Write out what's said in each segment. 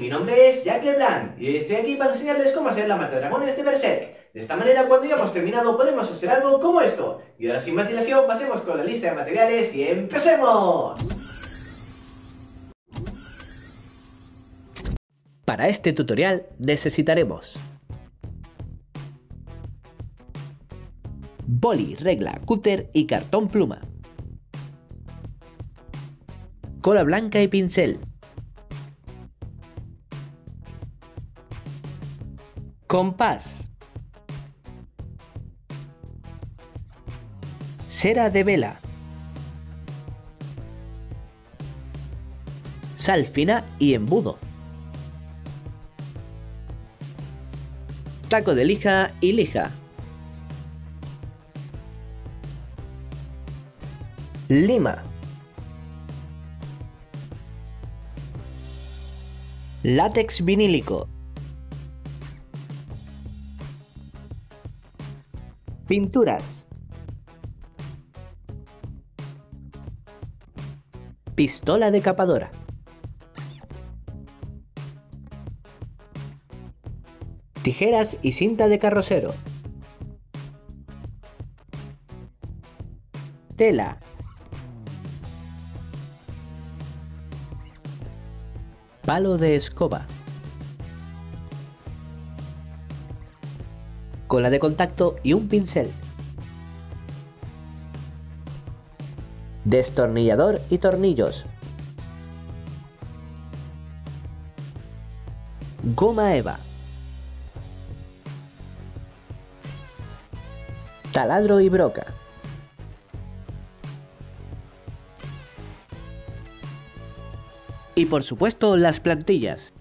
mi nombre es Jack LeBlanc y estoy aquí para enseñarles cómo hacer la mata dragones de Berserk. De esta manera cuando ya hemos terminado podemos hacer algo como esto. Y ahora sin más dilación pasemos con la lista de materiales y empecemos. Para este tutorial necesitaremos Boli, regla, cúter y cartón pluma Cola blanca y pincel Compás. Cera de vela. Sal fina y embudo. Taco de lija y lija. Lima. Látex vinílico. Pinturas. Pistola decapadora. Tijeras y cinta de carrocero. Tela. Palo de escoba. cola de contacto y un pincel. Destornillador y tornillos. Goma Eva. Taladro y broca. Y por supuesto las plantillas.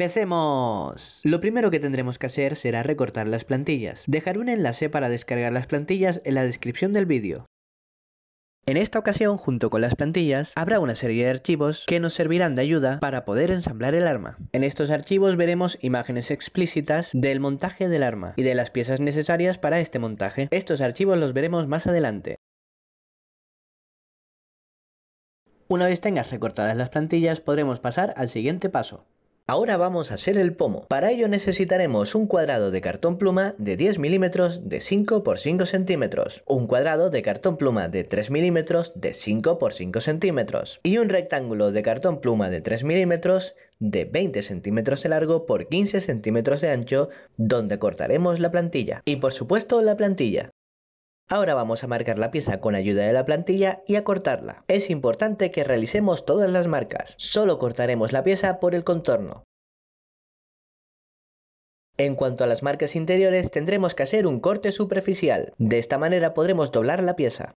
¡Empecemos! Lo primero que tendremos que hacer será recortar las plantillas. Dejaré un enlace para descargar las plantillas en la descripción del vídeo. En esta ocasión, junto con las plantillas, habrá una serie de archivos que nos servirán de ayuda para poder ensamblar el arma. En estos archivos veremos imágenes explícitas del montaje del arma y de las piezas necesarias para este montaje. Estos archivos los veremos más adelante. Una vez tengas recortadas las plantillas, podremos pasar al siguiente paso. Ahora vamos a hacer el pomo. Para ello necesitaremos un cuadrado de cartón pluma de 10 milímetros de 5 por 5 centímetros, un cuadrado de cartón pluma de 3 milímetros de 5 por 5 centímetros y un rectángulo de cartón pluma de 3 milímetros de 20 centímetros de largo por 15 centímetros de ancho donde cortaremos la plantilla y por supuesto la plantilla Ahora vamos a marcar la pieza con ayuda de la plantilla y a cortarla. Es importante que realicemos todas las marcas. Solo cortaremos la pieza por el contorno. En cuanto a las marcas interiores, tendremos que hacer un corte superficial. De esta manera podremos doblar la pieza.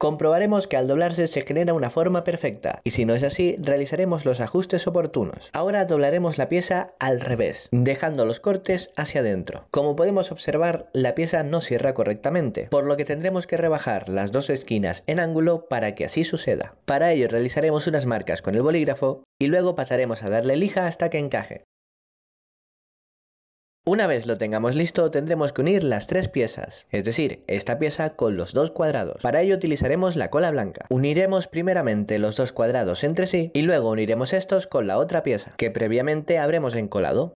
Comprobaremos que al doblarse se genera una forma perfecta y si no es así, realizaremos los ajustes oportunos. Ahora doblaremos la pieza al revés, dejando los cortes hacia adentro. Como podemos observar, la pieza no cierra correctamente, por lo que tendremos que rebajar las dos esquinas en ángulo para que así suceda. Para ello realizaremos unas marcas con el bolígrafo y luego pasaremos a darle lija hasta que encaje. Una vez lo tengamos listo, tendremos que unir las tres piezas, es decir, esta pieza con los dos cuadrados. Para ello utilizaremos la cola blanca. Uniremos primeramente los dos cuadrados entre sí y luego uniremos estos con la otra pieza, que previamente habremos encolado.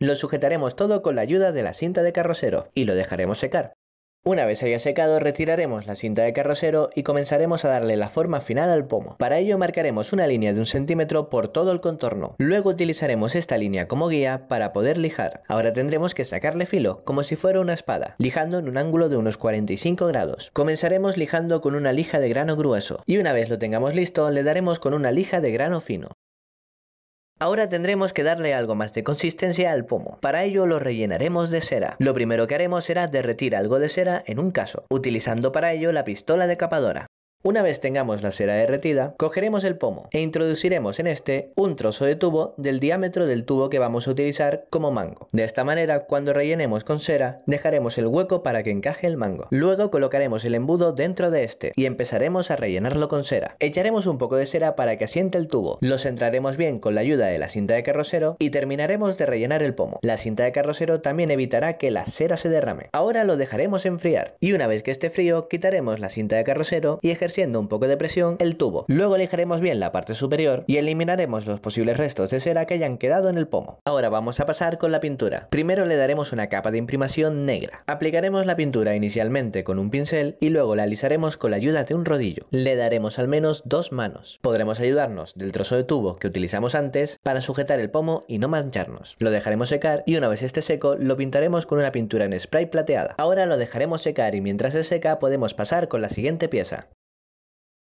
Lo sujetaremos todo con la ayuda de la cinta de carrocero y lo dejaremos secar. Una vez haya secado, retiraremos la cinta de carrocero y comenzaremos a darle la forma final al pomo. Para ello marcaremos una línea de un centímetro por todo el contorno. Luego utilizaremos esta línea como guía para poder lijar. Ahora tendremos que sacarle filo, como si fuera una espada, lijando en un ángulo de unos 45 grados. Comenzaremos lijando con una lija de grano grueso, y una vez lo tengamos listo, le daremos con una lija de grano fino. Ahora tendremos que darle algo más de consistencia al pomo. Para ello lo rellenaremos de cera. Lo primero que haremos será derretir algo de cera en un caso, utilizando para ello la pistola decapadora. Una vez tengamos la cera derretida, cogeremos el pomo e introduciremos en este un trozo de tubo del diámetro del tubo que vamos a utilizar como mango. De esta manera, cuando rellenemos con cera, dejaremos el hueco para que encaje el mango. Luego colocaremos el embudo dentro de este y empezaremos a rellenarlo con cera. Echaremos un poco de cera para que asiente el tubo, lo centraremos bien con la ayuda de la cinta de carrocero y terminaremos de rellenar el pomo. La cinta de carrocero también evitará que la cera se derrame. Ahora lo dejaremos enfriar y una vez que esté frío, quitaremos la cinta de carrocero y ejerceremos siendo un poco de presión el tubo. Luego lijaremos bien la parte superior y eliminaremos los posibles restos de cera que hayan quedado en el pomo. Ahora vamos a pasar con la pintura. Primero le daremos una capa de imprimación negra. Aplicaremos la pintura inicialmente con un pincel y luego la alisaremos con la ayuda de un rodillo. Le daremos al menos dos manos. Podremos ayudarnos del trozo de tubo que utilizamos antes para sujetar el pomo y no mancharnos. Lo dejaremos secar y una vez esté seco lo pintaremos con una pintura en spray plateada. Ahora lo dejaremos secar y mientras se seca podemos pasar con la siguiente pieza.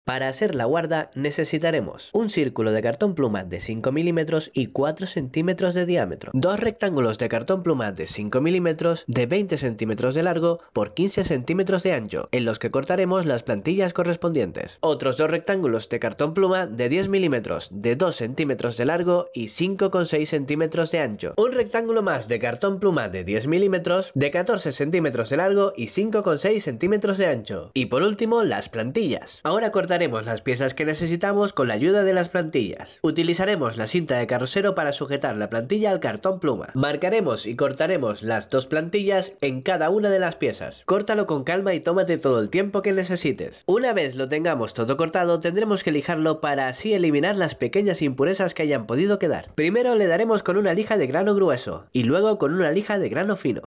Para hacer la guarda necesitaremos un círculo de cartón pluma de 5 milímetros y 4 centímetros de diámetro, dos rectángulos de cartón pluma de 5 milímetros de 20 centímetros de largo por 15 centímetros de ancho, en los que cortaremos las plantillas correspondientes, otros dos rectángulos de cartón pluma de 10 milímetros de 2 centímetros de largo y 5,6 centímetros de ancho, un rectángulo más de cartón pluma de 10 milímetros de 14 centímetros de largo y 5,6 centímetros de ancho, y por último las plantillas. Ahora cortaremos las piezas que necesitamos con la ayuda de las plantillas. Utilizaremos la cinta de carrocero para sujetar la plantilla al cartón pluma. Marcaremos y cortaremos las dos plantillas en cada una de las piezas. Córtalo con calma y tómate todo el tiempo que necesites. Una vez lo tengamos todo cortado, tendremos que lijarlo para así eliminar las pequeñas impurezas que hayan podido quedar. Primero le daremos con una lija de grano grueso y luego con una lija de grano fino.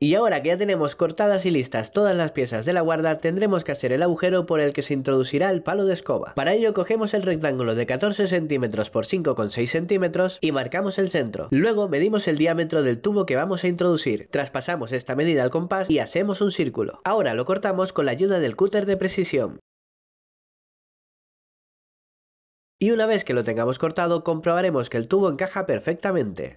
Y ahora que ya tenemos cortadas y listas todas las piezas de la guarda, tendremos que hacer el agujero por el que se introducirá el palo de escoba. Para ello cogemos el rectángulo de 14 centímetros por 5,6 centímetros y marcamos el centro. Luego medimos el diámetro del tubo que vamos a introducir, traspasamos esta medida al compás y hacemos un círculo. Ahora lo cortamos con la ayuda del cúter de precisión. Y una vez que lo tengamos cortado, comprobaremos que el tubo encaja perfectamente.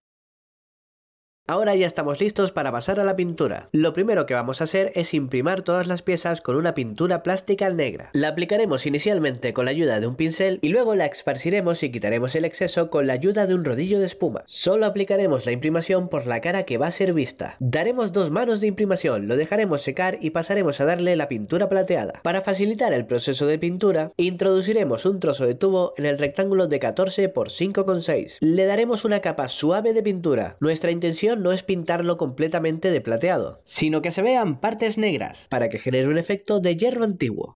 Ahora ya estamos listos para pasar a la pintura. Lo primero que vamos a hacer es imprimar todas las piezas con una pintura plástica negra. La aplicaremos inicialmente con la ayuda de un pincel y luego la esparciremos y quitaremos el exceso con la ayuda de un rodillo de espuma. Solo aplicaremos la imprimación por la cara que va a ser vista. Daremos dos manos de imprimación, lo dejaremos secar y pasaremos a darle la pintura plateada. Para facilitar el proceso de pintura, introduciremos un trozo de tubo en el rectángulo de 14 x 5,6. Le daremos una capa suave de pintura. Nuestra intención no es pintarlo completamente de plateado, sino que se vean partes negras, para que genere un efecto de hierro antiguo.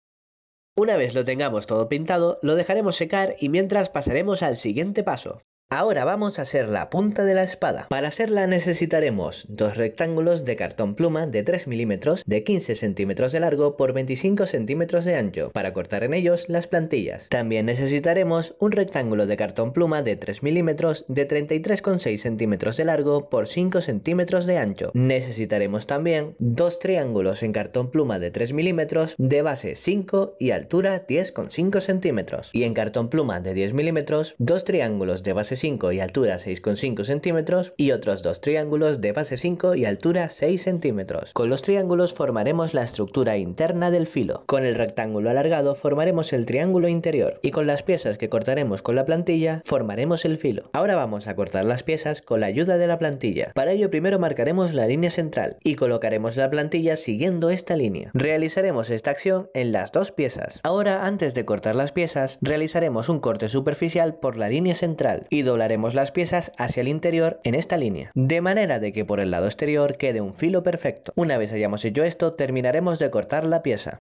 Una vez lo tengamos todo pintado, lo dejaremos secar y mientras pasaremos al siguiente paso, Ahora vamos a hacer la punta de la espada. Para hacerla necesitaremos dos rectángulos de cartón pluma de 3 milímetros de 15 centímetros de largo por 25 centímetros de ancho para cortar en ellos las plantillas. También necesitaremos un rectángulo de cartón pluma de 3 milímetros de 33,6 centímetros de largo por 5 centímetros de ancho. Necesitaremos también dos triángulos en cartón pluma de 3 milímetros de base 5 y altura 10,5 centímetros. Y en cartón pluma de 10 milímetros, dos triángulos de base 5 y altura 6,5 centímetros y otros dos triángulos de base 5 y altura 6 centímetros. Con los triángulos formaremos la estructura interna del filo. Con el rectángulo alargado formaremos el triángulo interior y con las piezas que cortaremos con la plantilla formaremos el filo. Ahora vamos a cortar las piezas con la ayuda de la plantilla. Para ello primero marcaremos la línea central y colocaremos la plantilla siguiendo esta línea. Realizaremos esta acción en las dos piezas. Ahora antes de cortar las piezas realizaremos un corte superficial por la línea central y dos doblaremos las piezas hacia el interior en esta línea, de manera de que por el lado exterior quede un filo perfecto. Una vez hayamos hecho esto, terminaremos de cortar la pieza.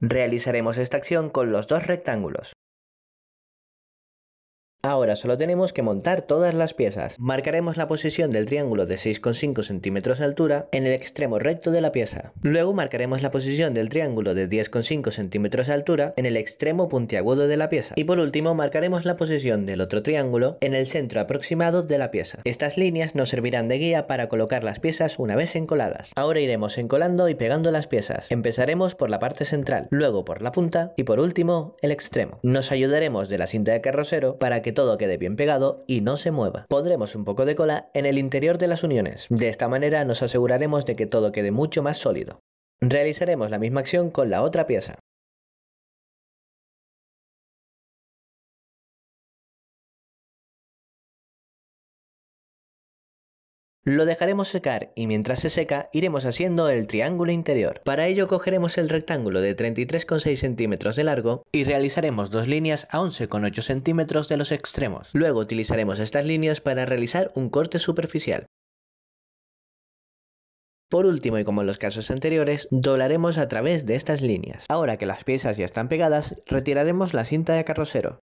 Realizaremos esta acción con los dos rectángulos. Ahora solo tenemos que montar todas las piezas. Marcaremos la posición del triángulo de 6,5 centímetros de altura en el extremo recto de la pieza. Luego marcaremos la posición del triángulo de 10,5 centímetros de altura en el extremo puntiagudo de la pieza. Y por último marcaremos la posición del otro triángulo en el centro aproximado de la pieza. Estas líneas nos servirán de guía para colocar las piezas una vez encoladas. Ahora iremos encolando y pegando las piezas. Empezaremos por la parte central, luego por la punta y por último el extremo. Nos ayudaremos de la cinta de carrocero para que que todo quede bien pegado y no se mueva. Pondremos un poco de cola en el interior de las uniones. De esta manera nos aseguraremos de que todo quede mucho más sólido. Realizaremos la misma acción con la otra pieza. Lo dejaremos secar y mientras se seca iremos haciendo el triángulo interior. Para ello cogeremos el rectángulo de 33,6 centímetros de largo y realizaremos dos líneas a 11,8 centímetros de los extremos. Luego utilizaremos estas líneas para realizar un corte superficial. Por último y como en los casos anteriores, doblaremos a través de estas líneas. Ahora que las piezas ya están pegadas, retiraremos la cinta de carrocero.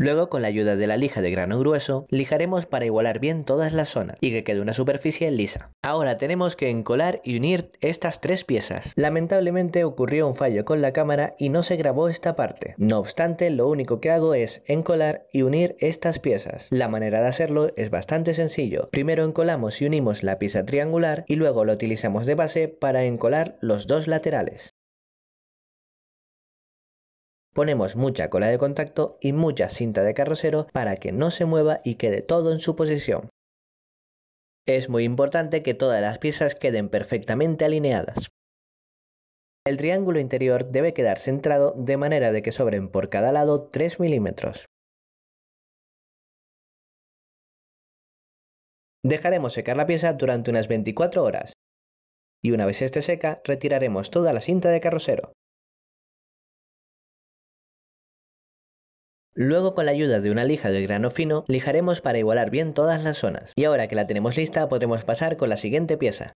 Luego, con la ayuda de la lija de grano grueso, lijaremos para igualar bien todas las zonas y que quede una superficie lisa. Ahora tenemos que encolar y unir estas tres piezas. Lamentablemente ocurrió un fallo con la cámara y no se grabó esta parte. No obstante, lo único que hago es encolar y unir estas piezas. La manera de hacerlo es bastante sencillo. Primero encolamos y unimos la pieza triangular y luego lo utilizamos de base para encolar los dos laterales. Ponemos mucha cola de contacto y mucha cinta de carrocero para que no se mueva y quede todo en su posición. Es muy importante que todas las piezas queden perfectamente alineadas. El triángulo interior debe quedar centrado de manera de que sobren por cada lado 3 milímetros. Dejaremos secar la pieza durante unas 24 horas y una vez esté seca retiraremos toda la cinta de carrocero. Luego con la ayuda de una lija de grano fino, lijaremos para igualar bien todas las zonas. Y ahora que la tenemos lista, podremos pasar con la siguiente pieza.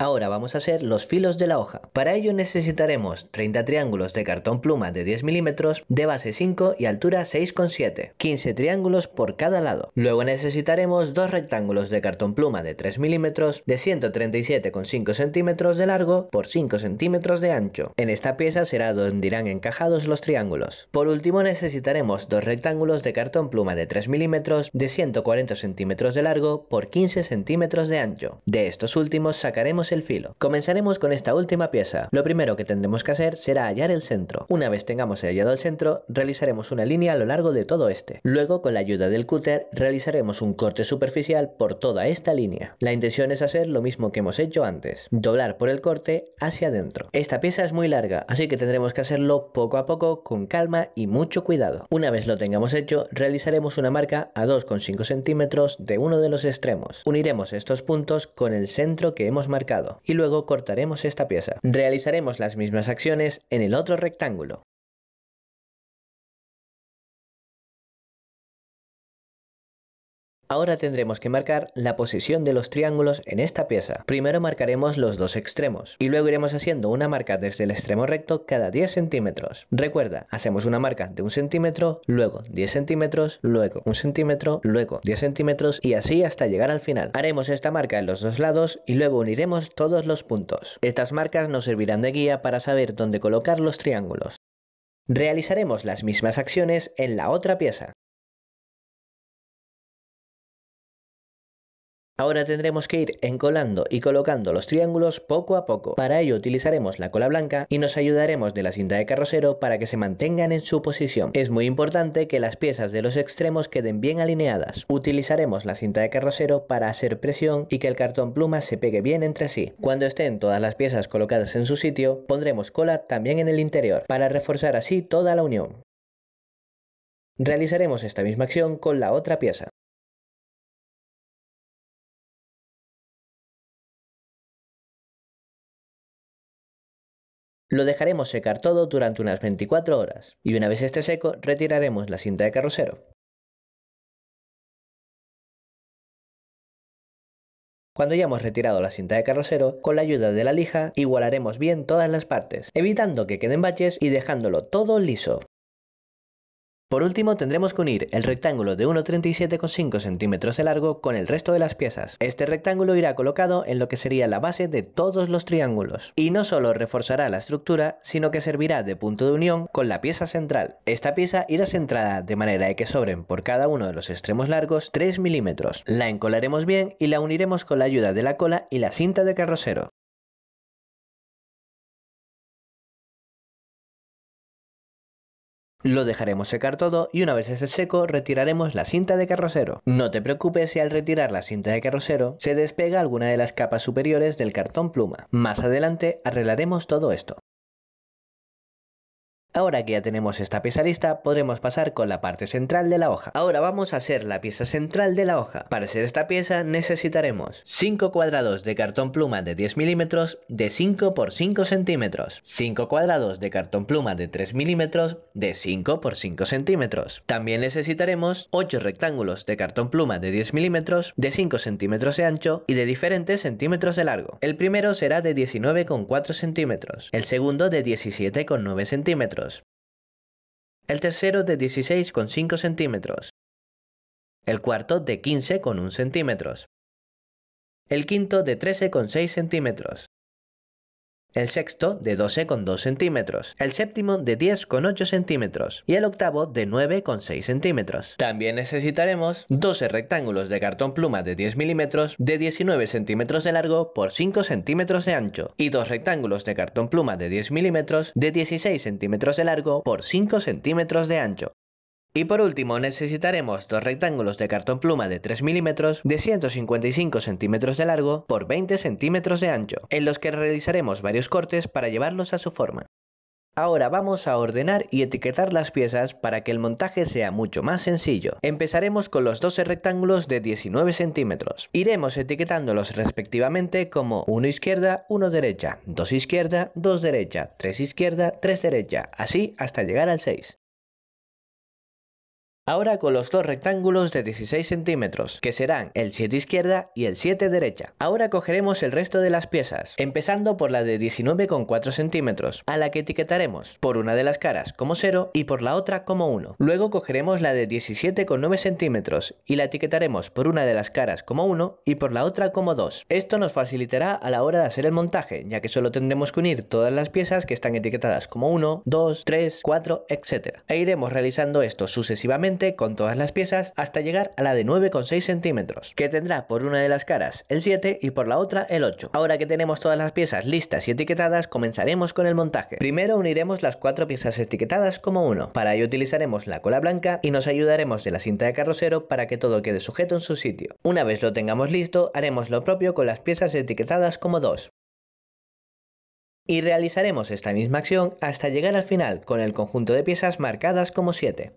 Ahora vamos a hacer los filos de la hoja. Para ello necesitaremos 30 triángulos de cartón pluma de 10 milímetros, de base 5 y altura 6,7, 15 triángulos por cada lado. Luego necesitaremos dos rectángulos de cartón pluma de 3 milímetros, de 137,5 centímetros de largo por 5 centímetros de ancho. En esta pieza será donde irán encajados los triángulos. Por último necesitaremos dos rectángulos de cartón pluma de 3 milímetros, de 140 centímetros de largo por 15 centímetros de ancho. De estos últimos sacaremos el filo. Comenzaremos con esta última pieza. Lo primero que tendremos que hacer será hallar el centro. Una vez tengamos hallado el centro, realizaremos una línea a lo largo de todo este. Luego, con la ayuda del cúter, realizaremos un corte superficial por toda esta línea. La intención es hacer lo mismo que hemos hecho antes, doblar por el corte hacia adentro. Esta pieza es muy larga, así que tendremos que hacerlo poco a poco, con calma y mucho cuidado. Una vez lo tengamos hecho, realizaremos una marca a 2,5 centímetros de uno de los extremos. Uniremos estos puntos con el centro que hemos marcado y luego cortaremos esta pieza. Realizaremos las mismas acciones en el otro rectángulo. Ahora tendremos que marcar la posición de los triángulos en esta pieza. Primero marcaremos los dos extremos y luego iremos haciendo una marca desde el extremo recto cada 10 centímetros. Recuerda, hacemos una marca de un centímetro, luego 10 centímetros, luego un centímetro, luego 10 centímetros y así hasta llegar al final. Haremos esta marca en los dos lados y luego uniremos todos los puntos. Estas marcas nos servirán de guía para saber dónde colocar los triángulos. Realizaremos las mismas acciones en la otra pieza. Ahora tendremos que ir encolando y colocando los triángulos poco a poco. Para ello utilizaremos la cola blanca y nos ayudaremos de la cinta de carrocero para que se mantengan en su posición. Es muy importante que las piezas de los extremos queden bien alineadas. Utilizaremos la cinta de carrocero para hacer presión y que el cartón pluma se pegue bien entre sí. Cuando estén todas las piezas colocadas en su sitio, pondremos cola también en el interior para reforzar así toda la unión. Realizaremos esta misma acción con la otra pieza. Lo dejaremos secar todo durante unas 24 horas y una vez esté seco retiraremos la cinta de carrocero. Cuando ya hemos retirado la cinta de carrocero, con la ayuda de la lija igualaremos bien todas las partes, evitando que queden baches y dejándolo todo liso. Por último tendremos que unir el rectángulo de 1,37,5 centímetros de largo con el resto de las piezas. Este rectángulo irá colocado en lo que sería la base de todos los triángulos y no solo reforzará la estructura sino que servirá de punto de unión con la pieza central. Esta pieza irá centrada de manera de que sobren por cada uno de los extremos largos 3 milímetros. La encolaremos bien y la uniremos con la ayuda de la cola y la cinta de carrocero. Lo dejaremos secar todo y una vez esté seco retiraremos la cinta de carrocero. No te preocupes si al retirar la cinta de carrocero se despega alguna de las capas superiores del cartón pluma. Más adelante arreglaremos todo esto. Ahora que ya tenemos esta pieza lista, podremos pasar con la parte central de la hoja. Ahora vamos a hacer la pieza central de la hoja. Para hacer esta pieza necesitaremos 5 cuadrados de cartón pluma de 10 milímetros de 5 por 5 centímetros, 5 cuadrados de cartón pluma de 3 milímetros de 5 por 5 centímetros. También necesitaremos 8 rectángulos de cartón pluma de 10 milímetros de 5 centímetros de ancho y de diferentes centímetros de largo. El primero será de 19,4 centímetros, el segundo de 17,9 centímetros el tercero de 16,5 centímetros. El cuarto de 15,1 centímetros. El quinto de 13,6 centímetros el sexto de 12,2 centímetros, el séptimo de 10,8 centímetros y el octavo de 9,6 centímetros. También necesitaremos 12 rectángulos de cartón pluma de 10 milímetros de 19 centímetros de largo por 5 centímetros de ancho y dos rectángulos de cartón pluma de 10 milímetros de 16 centímetros de largo por 5 centímetros de ancho. Y por último necesitaremos dos rectángulos de cartón pluma de 3 milímetros de 155 centímetros de largo por 20 centímetros de ancho, en los que realizaremos varios cortes para llevarlos a su forma. Ahora vamos a ordenar y etiquetar las piezas para que el montaje sea mucho más sencillo. Empezaremos con los 12 rectángulos de 19 centímetros. Iremos etiquetándolos respectivamente como 1 izquierda, 1 derecha, 2 izquierda, 2 derecha, 3 izquierda, 3 derecha, así hasta llegar al 6. Ahora con los dos rectángulos de 16 centímetros, que serán el 7 izquierda y el 7 derecha. Ahora cogeremos el resto de las piezas, empezando por la de 19,4 centímetros, a la que etiquetaremos por una de las caras como 0 y por la otra como 1. Luego cogeremos la de 17,9 centímetros y la etiquetaremos por una de las caras como 1 y por la otra como 2. Esto nos facilitará a la hora de hacer el montaje, ya que solo tendremos que unir todas las piezas que están etiquetadas como 1, 2, 3, 4, etc. E iremos realizando esto sucesivamente con todas las piezas hasta llegar a la de 9,6 centímetros, que tendrá por una de las caras el 7 y por la otra el 8. Ahora que tenemos todas las piezas listas y etiquetadas, comenzaremos con el montaje. Primero uniremos las cuatro piezas etiquetadas como 1, Para ello utilizaremos la cola blanca y nos ayudaremos de la cinta de carrocero para que todo quede sujeto en su sitio. Una vez lo tengamos listo, haremos lo propio con las piezas etiquetadas como 2. y realizaremos esta misma acción hasta llegar al final con el conjunto de piezas marcadas como 7.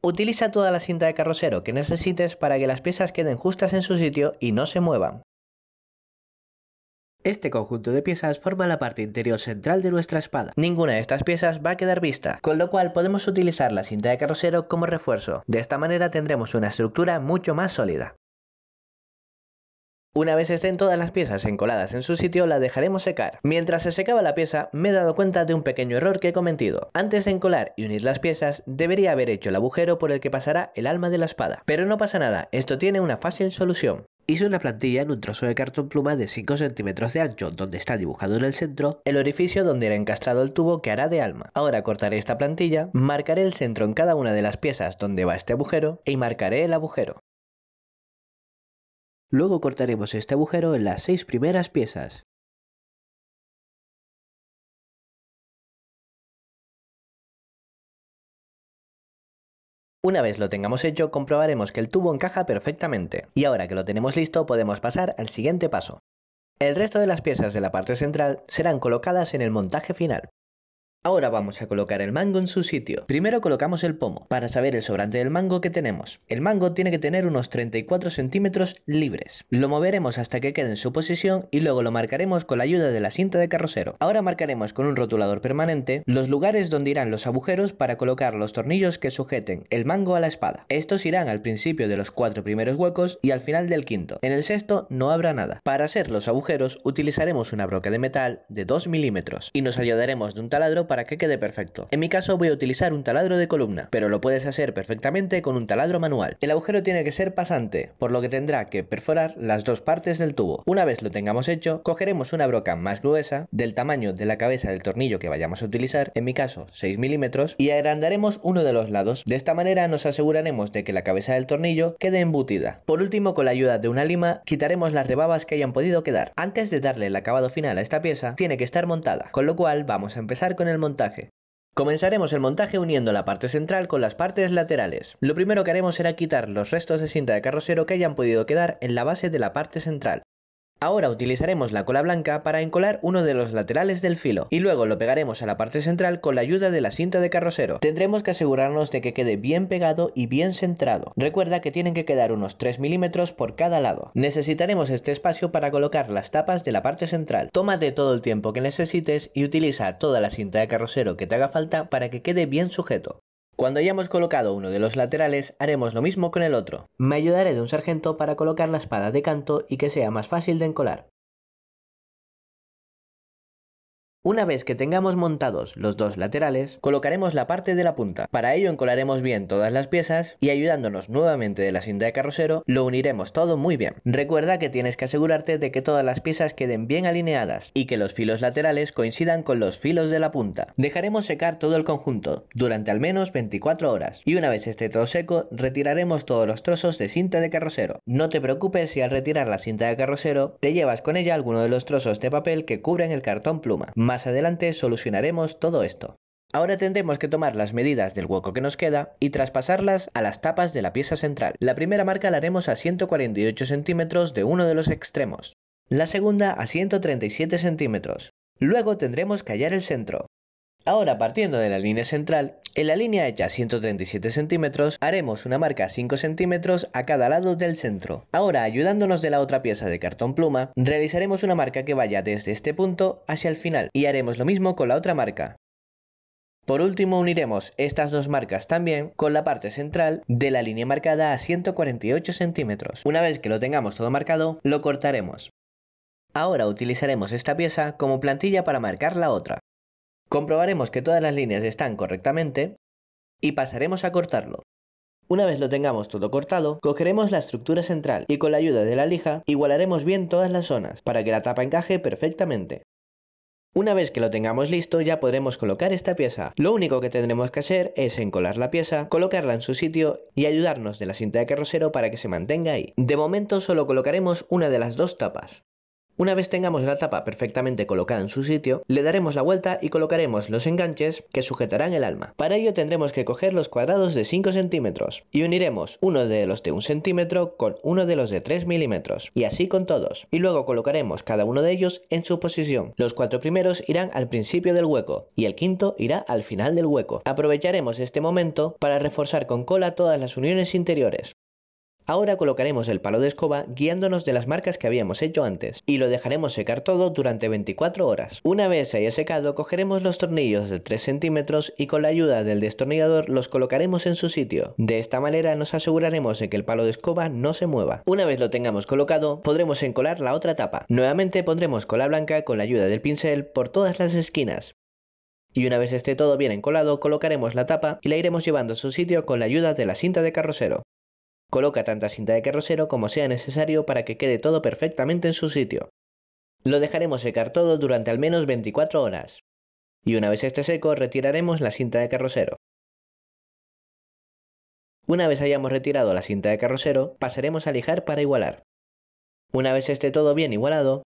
Utiliza toda la cinta de carrocero que necesites para que las piezas queden justas en su sitio y no se muevan. Este conjunto de piezas forma la parte interior central de nuestra espada. Ninguna de estas piezas va a quedar vista, con lo cual podemos utilizar la cinta de carrocero como refuerzo. De esta manera tendremos una estructura mucho más sólida. Una vez estén todas las piezas encoladas en su sitio, la dejaremos secar. Mientras se secaba la pieza, me he dado cuenta de un pequeño error que he cometido. Antes de encolar y unir las piezas, debería haber hecho el agujero por el que pasará el alma de la espada. Pero no pasa nada, esto tiene una fácil solución. Hice una plantilla en un trozo de cartón pluma de 5 centímetros de ancho, donde está dibujado en el centro el orificio donde era encastrado el tubo que hará de alma. Ahora cortaré esta plantilla, marcaré el centro en cada una de las piezas donde va este agujero y marcaré el agujero. Luego cortaremos este agujero en las seis primeras piezas. Una vez lo tengamos hecho, comprobaremos que el tubo encaja perfectamente. Y ahora que lo tenemos listo, podemos pasar al siguiente paso. El resto de las piezas de la parte central serán colocadas en el montaje final. Ahora vamos a colocar el mango en su sitio. Primero colocamos el pomo, para saber el sobrante del mango que tenemos. El mango tiene que tener unos 34 centímetros libres. Lo moveremos hasta que quede en su posición y luego lo marcaremos con la ayuda de la cinta de carrocero. Ahora marcaremos con un rotulador permanente los lugares donde irán los agujeros para colocar los tornillos que sujeten el mango a la espada. Estos irán al principio de los cuatro primeros huecos y al final del quinto. En el sexto no habrá nada. Para hacer los agujeros utilizaremos una broca de metal de 2 milímetros y nos ayudaremos de un taladro para que quede perfecto. En mi caso voy a utilizar un taladro de columna, pero lo puedes hacer perfectamente con un taladro manual. El agujero tiene que ser pasante, por lo que tendrá que perforar las dos partes del tubo. Una vez lo tengamos hecho, cogeremos una broca más gruesa, del tamaño de la cabeza del tornillo que vayamos a utilizar, en mi caso 6 milímetros, y agrandaremos uno de los lados. De esta manera nos aseguraremos de que la cabeza del tornillo quede embutida. Por último, con la ayuda de una lima, quitaremos las rebabas que hayan podido quedar. Antes de darle el acabado final a esta pieza, tiene que estar montada, con lo cual vamos a empezar con el montaje. Comenzaremos el montaje uniendo la parte central con las partes laterales. Lo primero que haremos será quitar los restos de cinta de carrocero que hayan podido quedar en la base de la parte central. Ahora utilizaremos la cola blanca para encolar uno de los laterales del filo y luego lo pegaremos a la parte central con la ayuda de la cinta de carrocero. Tendremos que asegurarnos de que quede bien pegado y bien centrado. Recuerda que tienen que quedar unos 3 milímetros por cada lado. Necesitaremos este espacio para colocar las tapas de la parte central. Tómate todo el tiempo que necesites y utiliza toda la cinta de carrocero que te haga falta para que quede bien sujeto. Cuando hayamos colocado uno de los laterales, haremos lo mismo con el otro. Me ayudaré de un sargento para colocar la espada de canto y que sea más fácil de encolar. Una vez que tengamos montados los dos laterales, colocaremos la parte de la punta. Para ello encolaremos bien todas las piezas y ayudándonos nuevamente de la cinta de carrocero, lo uniremos todo muy bien. Recuerda que tienes que asegurarte de que todas las piezas queden bien alineadas y que los filos laterales coincidan con los filos de la punta. Dejaremos secar todo el conjunto durante al menos 24 horas y una vez esté todo seco, retiraremos todos los trozos de cinta de carrocero. No te preocupes si al retirar la cinta de carrocero te llevas con ella alguno de los trozos de papel que cubren el cartón pluma adelante solucionaremos todo esto. Ahora tendremos que tomar las medidas del hueco que nos queda y traspasarlas a las tapas de la pieza central. La primera marca la haremos a 148 centímetros de uno de los extremos, la segunda a 137 centímetros. Luego tendremos que hallar el centro. Ahora partiendo de la línea central, en la línea hecha 137 centímetros, haremos una marca 5 centímetros a cada lado del centro. Ahora, ayudándonos de la otra pieza de cartón pluma, realizaremos una marca que vaya desde este punto hacia el final y haremos lo mismo con la otra marca. Por último uniremos estas dos marcas también con la parte central de la línea marcada a 148 centímetros. Una vez que lo tengamos todo marcado, lo cortaremos. Ahora utilizaremos esta pieza como plantilla para marcar la otra. Comprobaremos que todas las líneas están correctamente y pasaremos a cortarlo. Una vez lo tengamos todo cortado, cogeremos la estructura central y con la ayuda de la lija igualaremos bien todas las zonas para que la tapa encaje perfectamente. Una vez que lo tengamos listo ya podremos colocar esta pieza. Lo único que tendremos que hacer es encolar la pieza, colocarla en su sitio y ayudarnos de la cinta de carrocero para que se mantenga ahí. De momento solo colocaremos una de las dos tapas. Una vez tengamos la tapa perfectamente colocada en su sitio, le daremos la vuelta y colocaremos los enganches que sujetarán el alma. Para ello tendremos que coger los cuadrados de 5 centímetros y uniremos uno de los de 1 centímetro con uno de los de 3 milímetros y así con todos. Y luego colocaremos cada uno de ellos en su posición. Los cuatro primeros irán al principio del hueco y el quinto irá al final del hueco. Aprovecharemos este momento para reforzar con cola todas las uniones interiores. Ahora colocaremos el palo de escoba guiándonos de las marcas que habíamos hecho antes y lo dejaremos secar todo durante 24 horas. Una vez haya secado cogeremos los tornillos de 3 centímetros y con la ayuda del destornillador los colocaremos en su sitio. De esta manera nos aseguraremos de que el palo de escoba no se mueva. Una vez lo tengamos colocado podremos encolar la otra tapa. Nuevamente pondremos cola blanca con la ayuda del pincel por todas las esquinas. Y una vez esté todo bien encolado, colocaremos la tapa y la iremos llevando a su sitio con la ayuda de la cinta de carrocero. Coloca tanta cinta de carrocero como sea necesario para que quede todo perfectamente en su sitio. Lo dejaremos secar todo durante al menos 24 horas. Y una vez esté seco, retiraremos la cinta de carrocero. Una vez hayamos retirado la cinta de carrocero, pasaremos a lijar para igualar. Una vez esté todo bien igualado,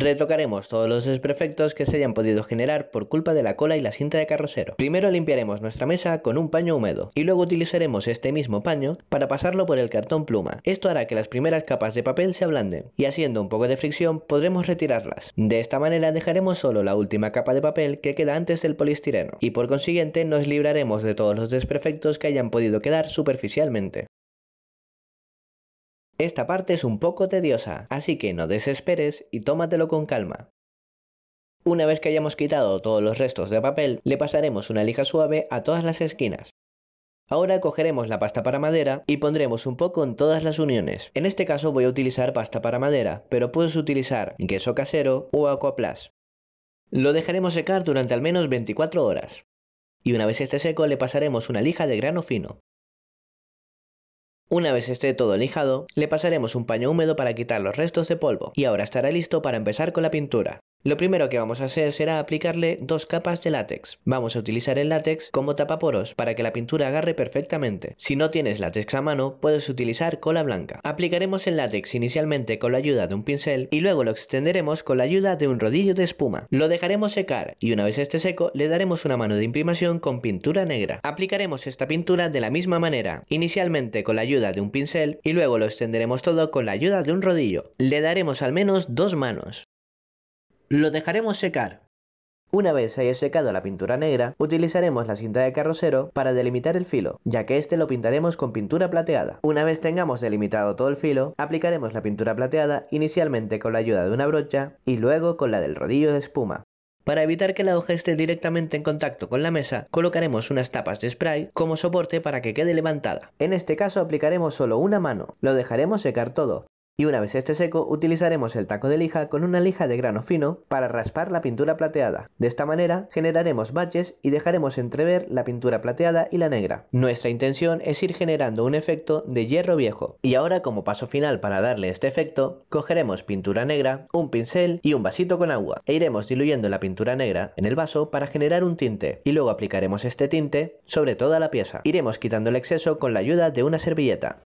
Retocaremos todos los desperfectos que se hayan podido generar por culpa de la cola y la cinta de carrocero. Primero limpiaremos nuestra mesa con un paño húmedo y luego utilizaremos este mismo paño para pasarlo por el cartón pluma. Esto hará que las primeras capas de papel se ablanden y haciendo un poco de fricción podremos retirarlas. De esta manera dejaremos solo la última capa de papel que queda antes del polistireno y por consiguiente nos libraremos de todos los desperfectos que hayan podido quedar superficialmente. Esta parte es un poco tediosa, así que no desesperes y tómatelo con calma. Una vez que hayamos quitado todos los restos de papel, le pasaremos una lija suave a todas las esquinas. Ahora cogeremos la pasta para madera y pondremos un poco en todas las uniones. En este caso voy a utilizar pasta para madera, pero puedes utilizar queso casero o aquaplás. Lo dejaremos secar durante al menos 24 horas. Y una vez esté seco le pasaremos una lija de grano fino. Una vez esté todo lijado, le pasaremos un paño húmedo para quitar los restos de polvo y ahora estará listo para empezar con la pintura. Lo primero que vamos a hacer será aplicarle dos capas de látex. Vamos a utilizar el látex como tapaporos para que la pintura agarre perfectamente. Si no tienes látex a mano, puedes utilizar cola blanca. Aplicaremos el látex inicialmente con la ayuda de un pincel y luego lo extenderemos con la ayuda de un rodillo de espuma. Lo dejaremos secar y una vez esté seco le daremos una mano de imprimación con pintura negra. Aplicaremos esta pintura de la misma manera, inicialmente con la ayuda de un pincel y luego lo extenderemos todo con la ayuda de un rodillo. Le daremos al menos dos manos. Lo dejaremos secar. Una vez haya secado la pintura negra, utilizaremos la cinta de carrocero para delimitar el filo, ya que este lo pintaremos con pintura plateada. Una vez tengamos delimitado todo el filo, aplicaremos la pintura plateada inicialmente con la ayuda de una brocha y luego con la del rodillo de espuma. Para evitar que la hoja esté directamente en contacto con la mesa, colocaremos unas tapas de spray como soporte para que quede levantada. En este caso aplicaremos solo una mano, lo dejaremos secar todo, y una vez esté seco, utilizaremos el taco de lija con una lija de grano fino para raspar la pintura plateada. De esta manera, generaremos baches y dejaremos entrever la pintura plateada y la negra. Nuestra intención es ir generando un efecto de hierro viejo. Y ahora, como paso final para darle este efecto, cogeremos pintura negra, un pincel y un vasito con agua, e iremos diluyendo la pintura negra en el vaso para generar un tinte, y luego aplicaremos este tinte sobre toda la pieza. Iremos quitando el exceso con la ayuda de una servilleta.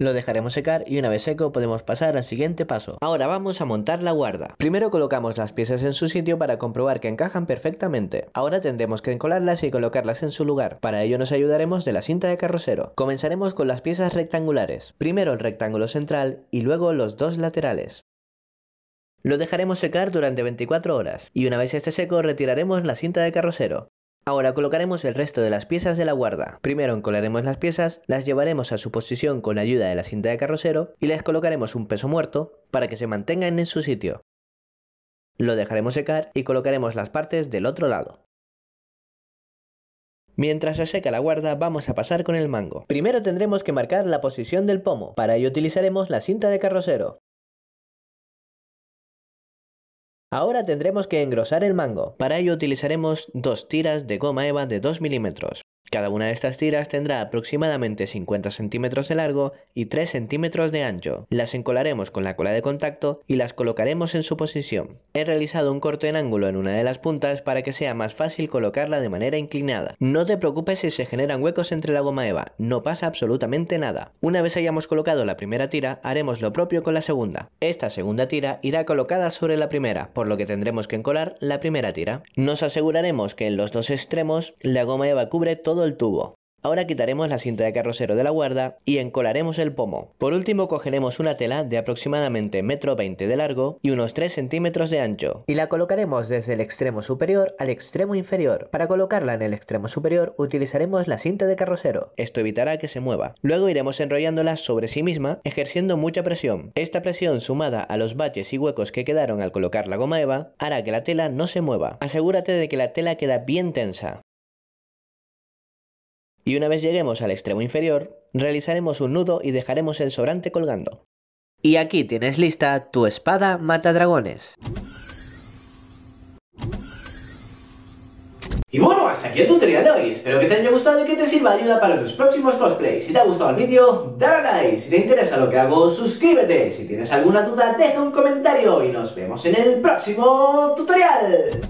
Lo dejaremos secar y una vez seco podemos pasar al siguiente paso. Ahora vamos a montar la guarda. Primero colocamos las piezas en su sitio para comprobar que encajan perfectamente. Ahora tendremos que encolarlas y colocarlas en su lugar. Para ello nos ayudaremos de la cinta de carrocero. Comenzaremos con las piezas rectangulares. Primero el rectángulo central y luego los dos laterales. Lo dejaremos secar durante 24 horas y una vez esté seco retiraremos la cinta de carrocero. Ahora colocaremos el resto de las piezas de la guarda. Primero encolaremos las piezas, las llevaremos a su posición con ayuda de la cinta de carrocero y les colocaremos un peso muerto para que se mantengan en su sitio. Lo dejaremos secar y colocaremos las partes del otro lado. Mientras se seca la guarda vamos a pasar con el mango. Primero tendremos que marcar la posición del pomo, para ello utilizaremos la cinta de carrocero. Ahora tendremos que engrosar el mango. Para ello utilizaremos dos tiras de goma eva de 2 milímetros. Cada una de estas tiras tendrá aproximadamente 50 centímetros de largo y 3 centímetros de ancho. Las encolaremos con la cola de contacto y las colocaremos en su posición. He realizado un corte en ángulo en una de las puntas para que sea más fácil colocarla de manera inclinada. No te preocupes si se generan huecos entre la goma eva, no pasa absolutamente nada. Una vez hayamos colocado la primera tira, haremos lo propio con la segunda. Esta segunda tira irá colocada sobre la primera, por lo que tendremos que encolar la primera tira. Nos aseguraremos que en los dos extremos la goma eva cubre todo el tubo. Ahora quitaremos la cinta de carrocero de la guarda y encolaremos el pomo. Por último cogeremos una tela de aproximadamente metro m de largo y unos 3 centímetros de ancho y la colocaremos desde el extremo superior al extremo inferior. Para colocarla en el extremo superior utilizaremos la cinta de carrocero. Esto evitará que se mueva. Luego iremos enrollándola sobre sí misma ejerciendo mucha presión. Esta presión sumada a los baches y huecos que quedaron al colocar la goma eva hará que la tela no se mueva. Asegúrate de que la tela queda bien tensa y una vez lleguemos al extremo inferior, realizaremos un nudo y dejaremos el sobrante colgando. Y aquí tienes lista tu espada mata dragones. Y bueno, hasta aquí el tutorial de hoy. Espero que te haya gustado y que te sirva de ayuda para tus próximos cosplays. Si te ha gustado el vídeo, dale like. Si te interesa lo que hago, suscríbete. Si tienes alguna duda, deja un comentario y nos vemos en el próximo tutorial.